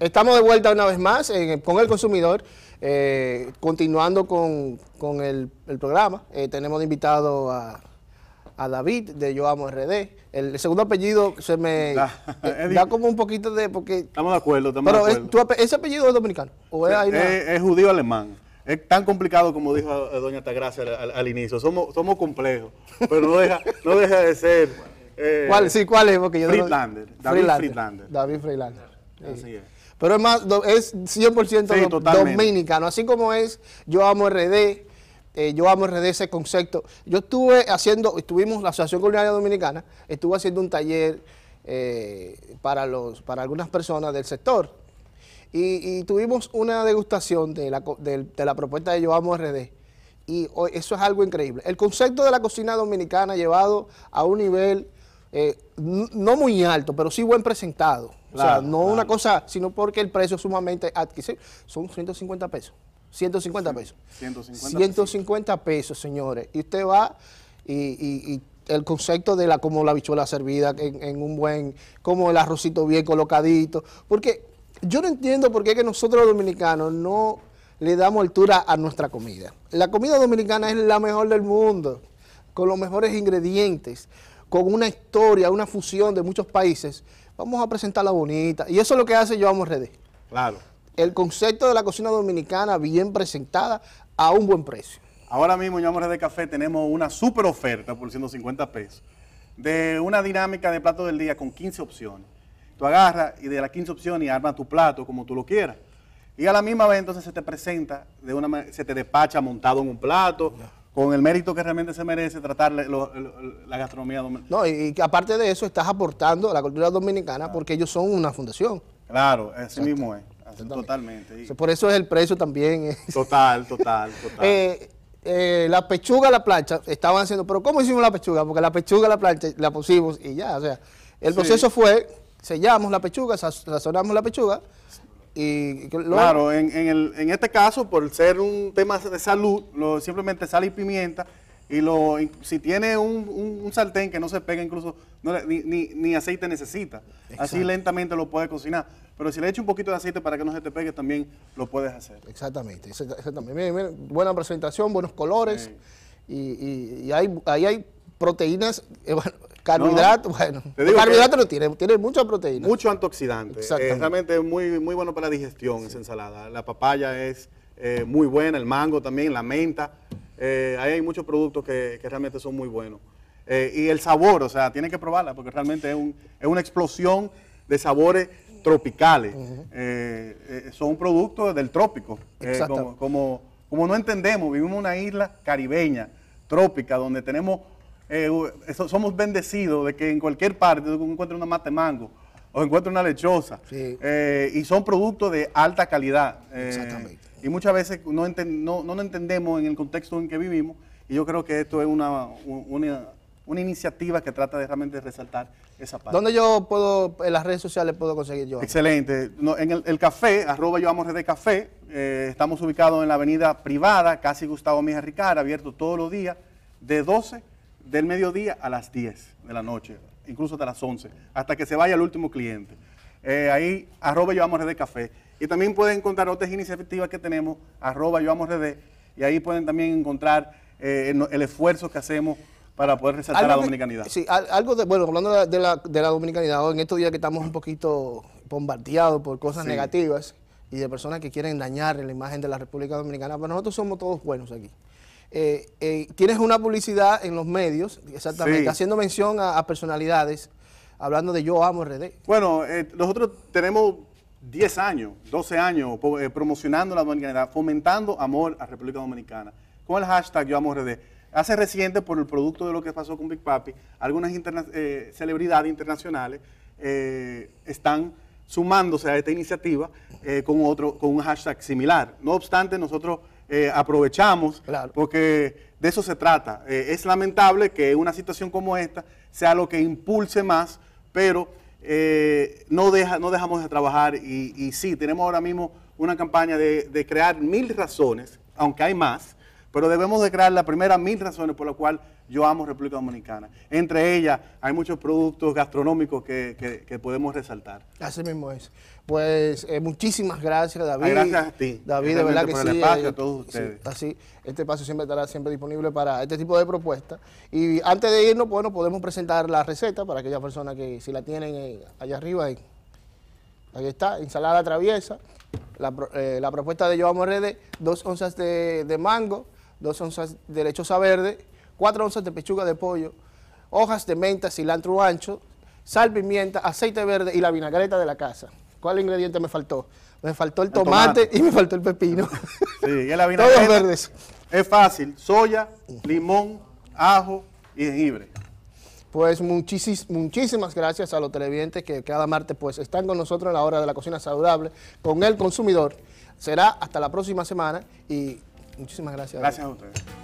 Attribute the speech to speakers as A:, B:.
A: Estamos de vuelta una vez más eh, con el consumidor, eh, continuando con, el, programa. Eh, tenemos invitado a, David de Yo Amo RD. El segundo apellido se me da, como un poquito de... porque Estamos de acuerdo, también. pero ¿Ese apellido es dominicano? es,
B: judío-alemán es tan complicado como dijo doña Tagracia al, inicio. Somos, somos complejos, pero no deja, de ser. ¿Cuál, sí, ¿cuál es? David Friedlander.
A: David Friedlander. Pero es más, es 100% dominicano. Así como es, yo amo RD, eh, yo amo RD ese concepto. Yo estuve haciendo, estuvimos, la Asociación Culinaria Dominicana estuvo haciendo un taller eh, para, los, para algunas personas del sector. Y, tuvimos una degustación de la, propuesta de Yo Amo RD. Y eso es algo increíble. El concepto de la cocina dominicana llevado a un nivel eh, no muy alto, pero sí buen presentado. o sea, no una cosa, sino porque el precio es sumamente adquisitivo, Son 150 pesos. 150 pesos.
B: 150,
A: pesos, señores. Y usted va y, el concepto de la como la bichuela servida en, un buen, como el arrocito bien colocadito. Porque yo no entiendo por qué que nosotros los dominicanos no le damos altura a nuestra comida. La comida dominicana es la mejor del mundo, con los mejores ingredientes con una historia, una fusión de muchos países, vamos a presentarla bonita. Y eso es lo que hace Amo
B: Redé. Claro. El concepto de la cocina dominicana bien presentada a un buen precio. Ahora mismo en Amo Café tenemos una super oferta por 150 pesos de una dinámica de plato del día con 15 opciones. Tú agarras y de las 15 opciones y armas tu plato como tú lo quieras. Y a la misma vez entonces se te presenta, de una se te despacha montado en un plato, con el mérito que realmente se merece tratar la, gastronomía dominicana. No, y, aparte de eso, estás aportando a la cultura dominicana porque ellos son una fundación. Claro, así mismo es. totalmente.
A: Por eso es el precio también. Eh. Total, total, total. Eh, eh, la pechuga la plancha, estaban haciendo, pero ¿cómo hicimos la pechuga? Porque la pechuga la plancha la pusimos y ya, o sea, el proceso fue, sellamos la pechuga, sazonamos la pechuga,
B: Claro, en, en, el, en, este caso, por ser un tema de salud, lo, simplemente sal y pimienta. Y lo, si tiene un, un, sartén que no se pega, incluso ni, aceite necesita. Así lentamente lo puedes cocinar. Pero si le echa un poquito de aceite para que no se te pegue, también lo puedes hacer.
A: Exactamente, exactamente. Miren, buena presentación, buenos colores. Y, y, hay, ahí hay proteínas eh, Carbohidrato, bueno. Carbohidrato
B: no tiene, tiene mucha proteína. Mucho antioxidante. Eh, realmente es muy, muy bueno para la digestión esa ensalada. La papaya es eh, muy buena, el mango también, la menta. Eh, hay muchos productos que, realmente son muy buenos. y el sabor, o sea, tienen que probarla porque realmente es, un, es una explosión de sabores tropicales. son productos del trópico. como, como, como no entendemos, vivimos en una isla caribeña, trópica, donde tenemos eh, somos bendecidos de que en cualquier parte tú una mate mango o encuentre una lechosa. Eh, y son productos de alta calidad. Eh, y muchas veces no, no, entendemos en el contexto en que vivimos. Y yo creo que esto es una, una, iniciativa que trata de realmente resaltar esa parte. ¿Dónde yo puedo, en las redes sociales puedo conseguir yo? Excelente. en el, café, arroba yo de café, estamos ubicados en la avenida privada, casi Gustavo Mija Ricard, abierto todos los días, de 12 del mediodía a las 10 de la noche, incluso hasta las 11, hasta que se vaya el último cliente. Eh, ahí, arroba llevamos red café. Y también pueden encontrar otras iniciativas que tenemos, arroba llevamos red y ahí pueden también encontrar eh, el, esfuerzo que hacemos para poder resaltar la dominicanidad. sí, algo
A: de, bueno, hablando de la, dominicanidad, en estos días que estamos un poquito bombardeados por cosas negativas y de personas que quieren dañar la imagen de la República Dominicana, pero nosotros somos todos buenos aquí. Eh, eh, tienes una publicidad en los medios, exactamente, haciendo mención a, personalidades, hablando de Yo Amo RD.
B: Bueno, eh, nosotros tenemos 10 años, 12 años promocionando la dominicanidad, fomentando amor a República Dominicana, con el hashtag Yo Amo RD. Hace reciente, por el producto de lo que pasó con Big Papi, algunas celebridades internacionales están sumándose a esta iniciativa con, otro, con un hashtag similar. No obstante, nosotros eh, aprovechamos, porque de eso se trata. Eh, es lamentable que una situación como esta sea lo que impulse más, pero eh, no, deja, no dejamos de trabajar y, sí, tenemos ahora mismo una campaña de crear mil razones, aunque hay más, pero debemos de crear las primeras mil razones por las cuales yo amo República Dominicana. Entre ellas hay muchos productos gastronómicos que, podemos resaltar.
A: Así mismo es. Pues eh, muchísimas gracias, David. Ah, gracias a ti. David, de verdad que por sí. El espacio, eh, a todos ustedes. así, este espacio siempre estará siempre disponible para este tipo de propuestas. Y antes de irnos, bueno, podemos presentar la receta para aquellas personas que si la tienen eh, allá arriba. ahí está, ensalada traviesa. La, propuesta de Yo Amo RD, dos onzas de, de mango, dos onzas de lechosa verde, 4 onzas de pechuga de pollo, hojas de menta, cilantro ancho, sal, pimienta, aceite verde y la vinagreta de la casa. ¿Cuál ingrediente me faltó? Me faltó el, tomate,
B: y me faltó el pepino. Sí, y la vinagreta. Todos verdes. Es fácil, soya, limón, ajo y jengibre. Pues
A: muchísimas gracias a los televidentes que cada martes pues están con nosotros en la hora de la cocina saludable con el consumidor. Será hasta la próxima semana y Muchísimas gracias. Gracias a ustedes.